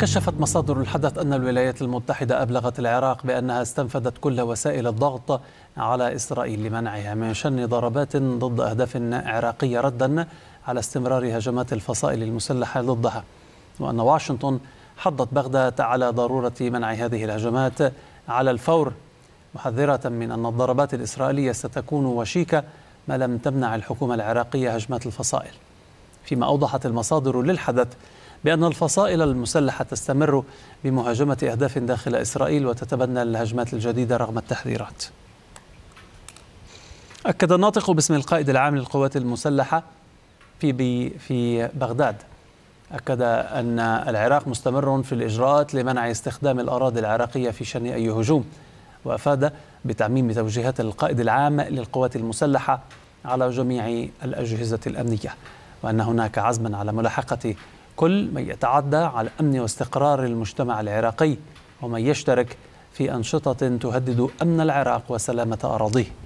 كشفت مصادر الحدث أن الولايات المتحدة أبلغت العراق بأنها استنفذت كل وسائل الضغط على إسرائيل لمنعها من شن ضربات ضد أهداف عراقية ردا على استمرار هجمات الفصائل المسلحة ضدها وأن واشنطن حضت بغداد على ضرورة منع هذه الهجمات على الفور محذرة من أن الضربات الإسرائيلية ستكون وشيكة ما لم تمنع الحكومة العراقية هجمات الفصائل فيما أوضحت المصادر للحدث بأن الفصائل المسلحة تستمر بمهاجمة أهداف داخل إسرائيل وتتبنى الهجمات الجديدة رغم التحذيرات أكد الناطق باسم القائد العام للقوات المسلحة في, في بغداد أكد أن العراق مستمر في الإجراءات لمنع استخدام الأراضي العراقية في شن أي هجوم وأفاد بتعميم توجيهات القائد العام للقوات المسلحة على جميع الأجهزة الأمنية وأن هناك عزما على ملاحقة كل من يتعدى على أمن واستقرار المجتمع العراقي ومن يشترك في أنشطة تهدد أمن العراق وسلامة أراضيه